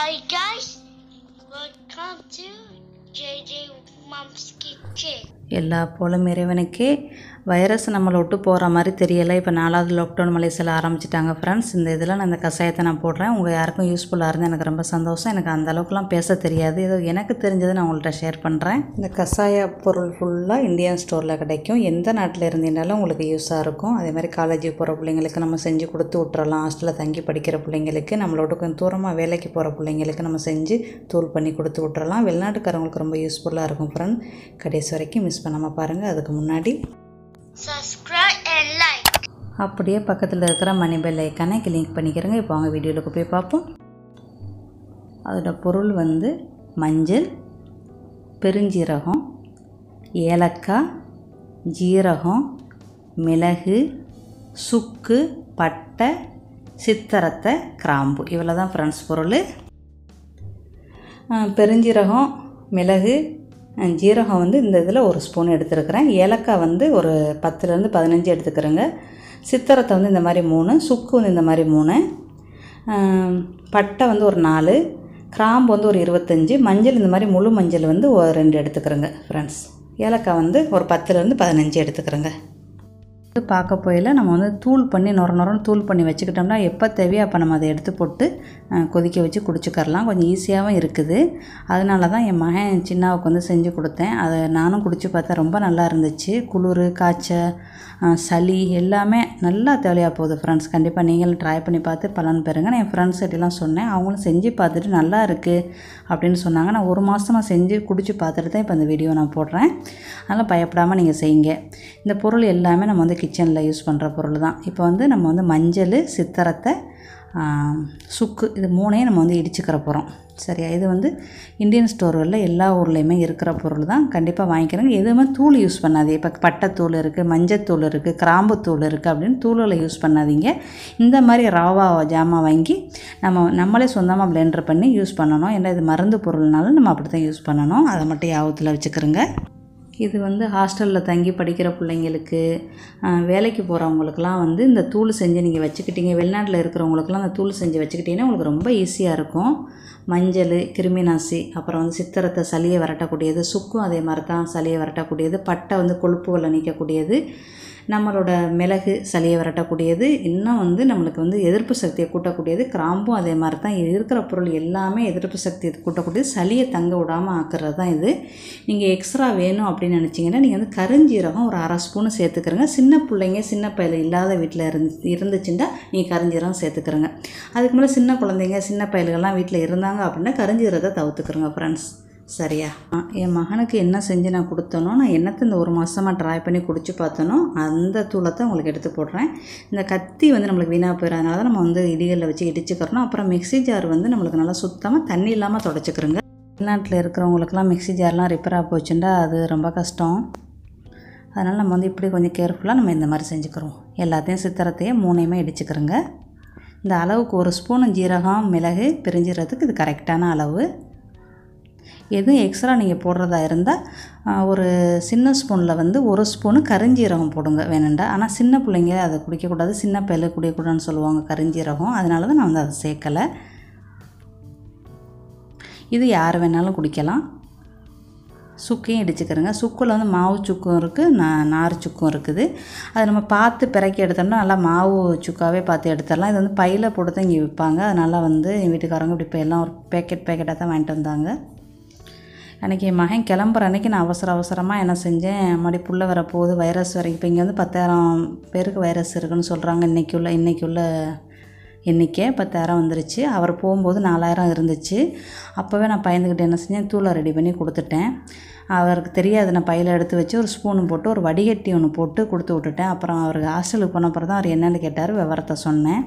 Hi guys, welcome to JJ எல்லா போலும் இறைவனுக்கே வைரஸ் நம்மளை விட்டு போகிற மாதிரி தெரியலை இப்போ நாலாவது லாக்டவுன் மலேசியில் ஆரம்பிச்சிட்டாங்க ஃப்ரெண்ட்ஸ் இந்த இதில் நான் இந்த கஷாயத்தை நான் போடுறேன் உங்கள் யாருக்கும் யூஸ்ஃபுல்லாக இருந்தது எனக்கு ரொம்ப சந்தோஷம் எனக்கு அந்த அளவுக்குலாம் பேச தெரியாது ஏதோ எனக்கு தெரிஞ்சதை நான் உங்கள்கிட்ட ஷேர் பண்ணுறேன் இந்த கஷாய பொருள் ஃபுல்லாக இந்தியன் ஸ்டோரில் கிடைக்கும் எந்த நாட்டில் இருந்தீங்கனாலும் உங்களுக்கு யூஸாக இருக்கும் அதே மாதிரி காலேஜுக்கு போகிற பிள்ளைங்களுக்கு நம்ம செஞ்சு கொடுத்து விட்டுறலாம் ஹாஸ்டலில் தங்கி படிக்கிற பிள்ளைங்களுக்கு நம்மளோட கொஞ்சம் தூரமாக வேலைக்கு போகிற பிள்ளைங்களுக்கு நம்ம செஞ்சு தூள் பண்ணி கொடுத்து விட்டுறலாம் வெளிநாட்டுக்காரங்களுக்கு ரொம்ப யூஸ்ஃபுல்லாக இருக்கும் அப்புறம் கடைசி வரைக்கும் மிஸ் பண்ணாமல் பாருங்கள் அதுக்கு முன்னாடி அப்படியே பக்கத்தில் இருக்கிற மணி பெல் ஐக்கானே கிளிக் பண்ணிக்கிறேங்க இப்போ அவங்க வீடியோவுக்கு போய் பார்ப்போம் அதோட பொருள் வந்து மஞ்சள் பெருஞ்சீரகம் ஏலக்காய் ஜீரகம் மிளகு சுக்கு பட்டை சித்தரத்தை கிராம்பு இவ்வளோ தான் ஃப்ரெண்ட்ஸ் பொருள் பெருஞ்சீரகம் மிளகு ஜீரகம் வந்து இந்த இதில் ஒரு ஸ்பூன் எடுத்துருக்கிறேன் ஏலக்காய் வந்து ஒரு பத்துலேருந்து பதினஞ்சு எடுத்துக்கிறேங்க சித்திரத்தை வந்து இந்த மாதிரி மூணு சுக்கு வந்து இந்த மாதிரி மூணு பட்டை வந்து ஒரு நாலு கிராம்பு வந்து ஒரு இருபத்தஞ்சி மஞ்சள் இந்த மாதிரி முழு மஞ்சள் வந்து ரெண்டு எடுத்துக்கிறேங்க ஃப்ரெண்ட்ஸ் ஏலக்காய் வந்து ஒரு பத்துலேருந்து பதினஞ்சு எடுத்துக்கிறேங்க பார்க்க போயில் நம்ம வந்து தூள் பண்ணி நொற நொரம் தூள் பண்ணி வச்சுக்கிட்டோம்னா எப்போ தேவையோ அப்போ நம்ம அதை எடுத்து போட்டு கொதிக்க வச்சு குடிச்சுக்கரலாம் கொஞ்சம் ஈஸியாகவும் இருக்குது அதனால தான் என் மகன் சின்னாவுக்கு வந்து செஞ்சு கொடுத்தேன் அதை நானும் குடித்து பார்த்தேன் ரொம்ப நல்லா இருந்துச்சு குளிர் காய்ச்சல் சளி எல்லாமே நல்லா தேவையாக போகுது ஃப்ரெண்ட்ஸ் கண்டிப்பாக நீங்களும் ட்ரை பண்ணி பார்த்து பலன் பெறுங்க நான் என் ஃப்ரெண்ட்ஸ் கிட்டலாம் சொன்னேன் அவங்களும் செஞ்சு பார்த்துட்டு நல்லா இருக்குது அப்படின்னு சொன்னாங்க நான் ஒரு மாதமாக செஞ்சு குடித்து பார்த்துட்டு தான் இப்போ அந்த வீடியோ நான் போடுறேன் அதனால் பயப்படாமல் நீங்கள் செய்யுங்க இந்த பொருள் எல்லாமே நம்ம வந்து கிச்சனில் யூஸ் பண்ணுற பொருள் தான் இப்போ வந்து நம்ம வந்து மஞ்சள் சித்தரத்தை சுக்கு இது மூணையும் நம்ம வந்து இடிச்சுக்கிற போகிறோம் சரியா இது வந்து இந்தியன் ஸ்டோர்களில் எல்லா ஊர்லேயுமே இருக்கிற பொருள் தான் கண்டிப்பாக வாங்கிக்கிறாங்க எதுவுமே தூள் யூஸ் பண்ணாது இப்போ பட்டைத்தூள் இருக்குது மஞ்சத்தூள் இருக்குது கிராம்புத்தூள் இருக்குது அப்படின்னு தூளில் யூஸ் பண்ணாதீங்க இந்த மாதிரி ராவா ஜாமா வாங்கி நம்ம நம்மளே சொந்தமாக பிளெண்டர் பண்ணி யூஸ் பண்ணணும் ஏன்னா இது மருந்து பொருள்னாலும் நம்ம அப்படி தான் யூஸ் பண்ணணும் அதை மட்டும் யாபத்தில் வச்சுக்கிறோங்க இது வந்து ஹாஸ்டலில் தங்கி படிக்கிற பிள்ளைங்களுக்கு வேலைக்கு போகிறவங்களுக்குலாம் வந்து இந்த தூள் செஞ்சு நீங்கள் வச்சுக்கிட்டீங்க வெளிநாட்டில் இருக்கிறவங்களுக்குலாம் அந்த தூள் செஞ்சு வச்சுக்கிட்டிங்கன்னா உங்களுக்கு ரொம்ப ஈஸியாக இருக்கும் மஞ்சள் கிருமி நாசி அப்புறம் வந்து சித்திரத்தை சளியை வரட்டக்கூடியது சுக்கும் அதே மாதிரி தான் சளியை வரட்டக்கூடியது பட்டை வந்து கொழுப்புகளை நீக்கக்கூடியது நம்மளோட மிளகு சளியை விரட்டக்கூடியது இன்னும் வந்து நம்மளுக்கு வந்து எதிர்ப்பு சக்தியை கூட்டக்கூடியது கிராம்பும் அதே மாதிரி தான் இருக்கிற பொருள் எல்லாமே எதிர்ப்பு சக்தியை கூட்டக்கூடியது சளியை தங்க விடாமல் ஆக்குறது தான் இது நீங்கள் எக்ஸ்ட்ரா வேணும் அப்படின்னு நினச்சிங்கன்னா நீங்கள் வந்து கருஞ்சீரகம் ஒரு அரை ஸ்பூனு சேர்த்துக்கிறங்க சின்ன பிள்ளைங்க சின்ன பையில் இல்லாத வீட்டில் இருந்து இருந்துச்சுன்னா நீங்கள் கருஞ்சீரகம் சேர்த்துக்கிறங்க அதுக்கு மேலே சின்ன குழந்தைங்க சின்ன பயல்கள்லாம் வீட்டில் இருந்தாங்க அப்படின்னா கருஞ்சீரகத்தை தவிர்த்துக்கிறோங்க ஃப்ரெண்ட்ஸ் சரியா என் மகனுக்கு என்ன செஞ்சு நான் கொடுத்தனோ நான் என்னத்தை இந்த ஒரு மாதமாக ட்ரை பண்ணி குடிச்சு பார்த்தனோ அந்த தூளத்தை உங்களுக்கு எடுத்து போடுறேன் இந்த கத்தி வந்து நம்மளுக்கு வீணாக போயிடறதுனால தான் நம்ம வந்து இடிகளில் வச்சு இடிச்சுக்கிறோம் அப்புறம் மிக்சி ஜார் வந்து நம்மளுக்கு நல்லா சுத்தமாக தண்ணி இல்லாமல் தொடச்சிக்கிறோங்க வெளிநாட்டில் இருக்கிறவங்களுக்குலாம் மிக்சி ஜார்லாம் ரிப்பேர் ஆக போச்சுன்னா அது ரொம்ப கஷ்டம் அதனால் நம்ம வந்து இப்படி கொஞ்சம் கேர்ஃபுல்லாக நம்ம இந்த மாதிரி செஞ்சுக்கிறோம் எல்லாத்தையும் சித்திரத்தையும் மூணையுமே இடிச்சுக்கிறோங்க இந்த அளவுக்கு ஒரு ஸ்பூன் ஜீரகம் மிளகு பிரிஞ்சிறதுக்கு இது கரெக்டான அளவு எதுவும் எக்ஸ்ட்ரா நீங்கள் போடுறதா இருந்தால் ஒரு சின்ன ஸ்பூனில் வந்து ஒரு ஸ்பூனு கரிஞ்சீரகம் போடுங்க வேணுண்டா ஆனால் சின்ன பிள்ளைங்க அதை குடிக்கக்கூடாது சின்ன பிள்ளை குடிக்கக்கூடாதுன்னு சொல்லுவாங்க கரிஞ்சீரகம் அதனால தான் நான் வந்து அதை சேர்க்கலை இது யார் வேணாலும் குடிக்கலாம் சுக்கையும் இடிச்சுக்கிறேங்க சுக்கில் வந்து மாவு சுக்கும் இருக்குது நா நார் சுக்கும் இருக்குது அது நம்ம பார்த்து பிறக்கி எடுத்தோம்னா நல்லா மாவு சுக்காவே பார்த்து எடுத்துடலாம் இது வந்து பையில் போட்டு தான் இங்கே விற்பாங்க அதனால் வந்து எங்கள் வீட்டுக்காரங்க இப்படி இப்போ எல்லாம் ஒரு பேக்கெட் பேக்கெட்டாக தான் வாங்கிட்டு வந்தாங்க அன்றைக்கி என் மகன் கிளம்புற அன்றைக்கி நான் அவசர அவசரமாக என்ன செஞ்சேன் மறுபடியும் புள்ள வர போகுது வைரஸ் வரைக்கும் இப்போ இங்கே வந்து பத்தாயிரம் பேருக்கு வைரஸ் இருக்குன்னு சொல்கிறாங்க இன்றைக்கி உள்ள இன்றைக்கி உள்ள எண்ணிக்கை பத்தாயிரம் வந்துருச்சு அவர் போகும்போது நாலாயிரம் இருந்துச்சு அப்போவே நான் பயந்துக்கிட்டு என்ன செஞ்சேன் தூளை ரெடி பண்ணி கொடுத்துட்டேன் அவருக்கு தெரியாது நான் பையில் எடுத்து வச்சு ஒரு ஸ்பூனு போட்டு ஒரு வடிகட்டி ஒன்று போட்டு கொடுத்து விட்டுட்டேன் அப்புறம் அவருக்கு ஹாஸ்டலுக்கு போன அப்புறம் தான் அவர் என்னென்னு கேட்டார் விவரத்தை சொன்னேன்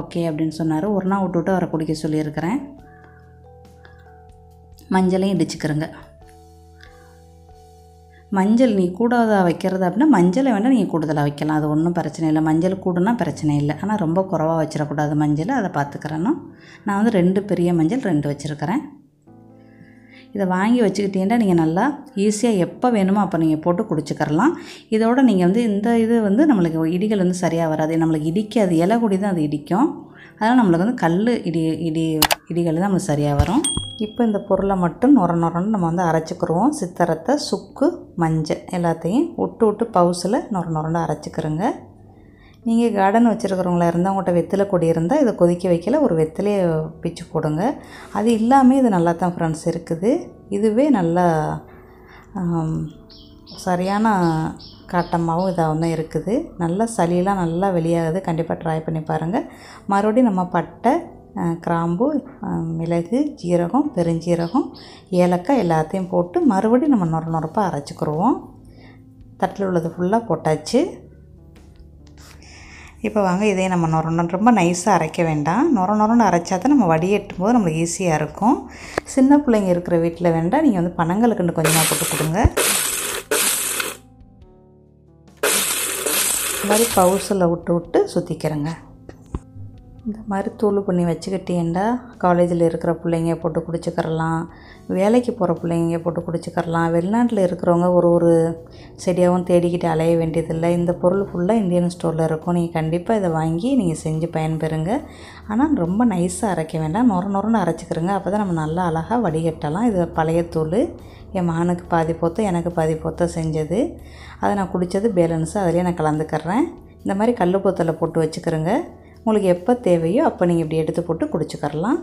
ஓகே அப்படின்னு சொன்னார் ஒரு நாள் விட்டுவிட்டு அவரை குடிக்க சொல்லியிருக்கிறேன் மஞ்சளையும் இடிச்சுக்கிறோங்க மஞ்சள் நீ கூடாதாக வைக்கிறது அப்படின்னா மஞ்சளை வேணால் நீங்கள் கூடுதலாக வைக்கலாம் அது ஒன்றும் பிரச்சனை இல்லை மஞ்சள் கூடுனா பிரச்சனை இல்லை ஆனால் ரொம்ப குறவாக வச்சிடக்கூடாது மஞ்சள் அதை பார்த்துக்கிறேன்னா நான் வந்து ரெண்டு பெரிய மஞ்சள் ரெண்டு வச்சுருக்கிறேன் இதை வாங்கி வச்சுக்கிட்டீங்கன்னா நீங்கள் நல்லா ஈஸியாக எப்போ வேணுமோ அப்போ நீங்கள் போட்டு குடிச்சிக்கிறலாம் இதோட நீங்கள் வந்து இந்த இது வந்து நம்மளுக்கு இடிகள் வந்து சரியாக வராது நம்மளுக்கு இடிக்காது இலை கூடி தான் அது இடிக்கும் அதனால் நம்மளுக்கு வந்து கல் இடி இடி இடிகள் தான் நம்மளுக்கு சரியாக வரும் இப்போ இந்த பொருளை மட்டும் நொர நொரன்னு நம்ம வந்து அரைச்சிக்கிறோம் சித்தரத்தை சுக்கு மஞ்சள் எல்லாத்தையும் விட்டு விட்டு பவுசில் நொர நொரண்டு அரைச்சிக்கிறோங்க நீங்கள் கார்டன் வச்சுருக்கிறவங்களா இருந்தால் உங்கள்கிட்ட வெத்திலை கொடி இருந்தால் இதை கொதிக்க வைக்கல ஒரு வெத்திலையை பிச்சு போடுங்க அது இல்லாமல் இது நல்லா தான் ஃப்ரெண்ட்ஸ் இருக்குது இதுவே நல்லா சரியான காட்டமாகவும் இதாக தான் இருக்குது நல்லா சளியெலாம் நல்லா வெளியாகுது கண்டிப்பாக ட்ரை பண்ணி பாருங்கள் மறுபடியும் நம்ம பட்டை கிராம்பு மிளகு ஜீரகம் பெருஞ்சீரகம் ஏலக்காய் எல்லாத்தையும் போட்டு மறுபடியும் நம்ம நொற நொறப்பாக அரைச்சிக்கிடுவோம் தட்டில் உள்ளது ஃபுல்லாக போட்டாச்சு இப்போ வாங்க இதே நம்ம நொற ரொம்ப நைஸாக அரைக்க வேண்டாம் நொற நொறன்னு அரைச்சா தான் நம்ம வடிகட்டும் போது நம்மளுக்கு ஈஸியாக இருக்கும் சின்ன பிள்ளைங்க இருக்கிற வீட்டில் வேண்டாம் நீங்கள் வந்து பனங்களுக்குன்னு கொஞ்சமாக போட்டு கொடுங்க இந்த மாதிரி பவுசில் விட்டு விட்டு சுற்றிக்கிறேங்க இந்த மாதிரி தூள் பண்ணி வச்சுக்கிட்டேன்டா காலேஜில் இருக்கிற பிள்ளைங்க போட்டு குடிச்சுக்கிறலாம் வேலைக்கு போகிற பிள்ளைங்க போட்டு குடிச்சுக்கிறலாம் வெளிநாட்டில் இருக்கிறவங்க ஒரு ஒரு செடியாகவும் தேடிக்கிட்டு அலைய வேண்டியதில்லை இந்த பொருள் ஃபுல்லாக இந்தியன் ஸ்டோரில் இருக்கும் நீங்கள் கண்டிப்பாக இதை வாங்கி நீங்கள் செஞ்சு பயன்பெறுங்க ஆனால் ரொம்ப நைஸாக அரைக்க வேண்டாம் நொற நொறன்னு அரைச்சிக்கிறோங்க அப்போ தான் நம்ம நல்லா அழகாக வடிகட்டலாம் இது பழைய தூள் என் மகனுக்கு பாதி போத்தம் எனக்கு பாதி போத்தம் செஞ்சது அதை நான் குடித்தது பேலன்ஸு அதிலே நான் கலந்துக்கிறேன் இந்த மாதிரி கல் போத்தலை போட்டு வச்சுக்கிறோங்க உங்களுக்கு எப்போ தேவையோ அப்போ நீங்கள் இப்படி எடுத்து போட்டு குடிச்சுக்கரலாம்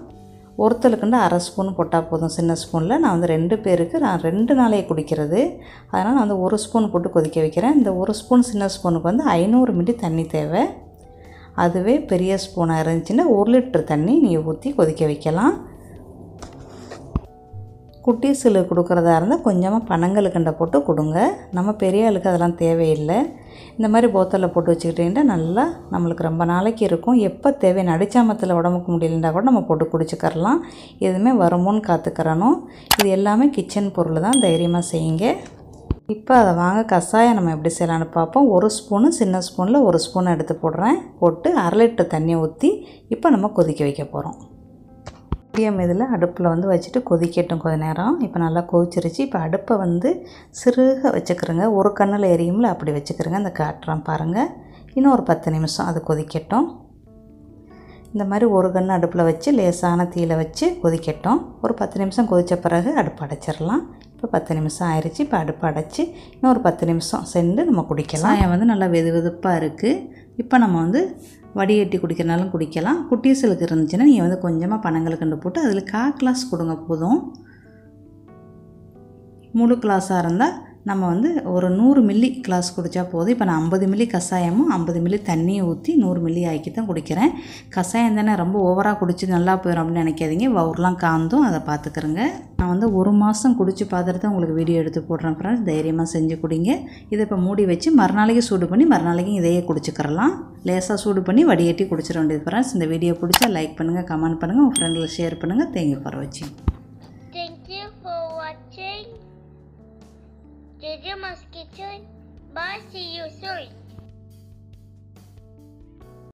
ஒருத்தருக்குண்டு அரை ஸ்பூன் போட்டால் போதும் சின்ன ஸ்பூனில் நான் வந்து ரெண்டு பேருக்கு நான் ரெண்டு நாளையே குடிக்கிறது அதனால் நான் வந்து ஒரு ஸ்பூன் போட்டு கொதிக்க வைக்கிறேன் இந்த ஒரு ஸ்பூன் சின்ன ஸ்பூனுக்கு வந்து ஐநூறு மில்லி தண்ணி தேவை அதுவே பெரிய ஸ்பூனாக இருந்துச்சுன்னா ஒரு லிட்டர் தண்ணி நீங்கள் ஊற்றி கொதிக்க வைக்கலாம் குட்டீஸுக்கு கொடுக்குறதா இருந்தால் கொஞ்சமாக பனங்களுக்கு போட்டு கொடுங்க நம்ம பெரிய ஆளுக்கு அதெல்லாம் தேவையில்லை இந்த மாதிரி போத்தலில் போட்டு வச்சுக்கிட்டிங்கன்னா நல்லா நம்மளுக்கு ரொம்ப நாளைக்கு இருக்கும் எப்போ தேவை அடிச்சாமத்தில் உடம்புக்கு முடியலன்னா கூட நம்ம போட்டு குடிச்சுக்கரலாம் எதுவுமே வருமோன்னு காத்துக்கிறணும் இது எல்லாமே கிச்சன் பொருள் தான் தைரியமாக செய்யுங்க இப்போ அதை வாங்க கஷாயம் நம்ம எப்படி செய்யலான்னு பார்ப்போம் ஒரு ஸ்பூனு சின்ன ஸ்பூனில் ஒரு ஸ்பூன் எடுத்து போடுறேன் போட்டு அரை லிட்டர் தண்ணியை ஊற்றி இப்போ நம்ம கொதிக்க வைக்க போகிறோம் மீடியம் இதில் அடுப்பில் வந்து வச்சுட்டு கொதிக்கட்டும் கொஞ்ச நேரம் இப்போ நல்லா கொதிச்சிருச்சு இப்போ அடுப்பை வந்து சிறுக வச்சுக்கிறோங்க ஒரு கண்ணில் எரியும்ல அப்படி வச்சுக்கிறோங்க அந்த காட்டுறோம் பாருங்கள் இன்னும் ஒரு பத்து நிமிஷம் அது கொதிக்கட்டும் இந்த மாதிரி ஒரு கன்று அடுப்பில் வச்சு லேசான தீயில் வச்சு கொதிக்கட்டும் ஒரு பத்து நிமிஷம் கொதித்த பிறகு அடுப்பு அடைச்சிடலாம் இப்போ பத்து நிமிஷம் ஆயிடுச்சு இப்போ அடுப்பு அடைச்சி இன்னும் ஒரு பத்து நிமிஷம் சென்று நம்ம குடிக்கலாம் சாயம் வந்து நல்லா வெது வெதுப்பாக இருக்குது இப்போ நம்ம வந்து வடிகட்டி குடிக்கிறனாலும் குடிக்கலாம் குட்டீசலுக்கு இருந்துச்சுன்னா நீங்கள் வந்து கொஞ்சமாக கண்டு போட்டு அதில் கா கிளாஸ் கொடுங்க போதும் முழு கிளாஸாக இருந்தால் நம்ம வந்து ஒரு நூறு மில்லி கிளாஸ் குடித்தா போதும் இப்போ நான் ஐம்பது மில்லி கஷாயமும் ஐம்பது மில்லி தண்ணியை ஊற்றி நூறு மில்லி ஆக்கி தான் குடிக்கிறேன் கஷாயம் தானே ரொம்ப ஓவராக குடித்து நல்லா போயிடும் அப்படின்னு நினைக்காதீங்க வவுர்லாம் காந்தும் அதை பார்த்துக்குறேங்க நான் வந்து ஒரு மாதம் குடித்து பார்த்துட்டு உங்களுக்கு வீடியோ எடுத்து போடுறேன் ஃப்ரெண்ட்ஸ் தைரியமாக செஞ்சு குடிங்க இதை இப்போ மூடி வச்சு மறுநாளைக்கு சூடு பண்ணி மறுநாளைக்கும் இதையே குடிச்சிக்கிறலாம் லேசாக சூடு பண்ணி வடிகட்டி குடிச்சிட வேண்டியது ஃப்ரெண்ட்ஸ் இந்த வீடியோ பிடிச்சா லைக் பண்ணுங்கள் கமெண்ட் பண்ணுங்கள் உங்கள் ஃப்ரெண்டில் ஷேர் பண்ணுங்கள் தேங்க்யூ ஃபார் வாட்சிங் Bye, see you soon.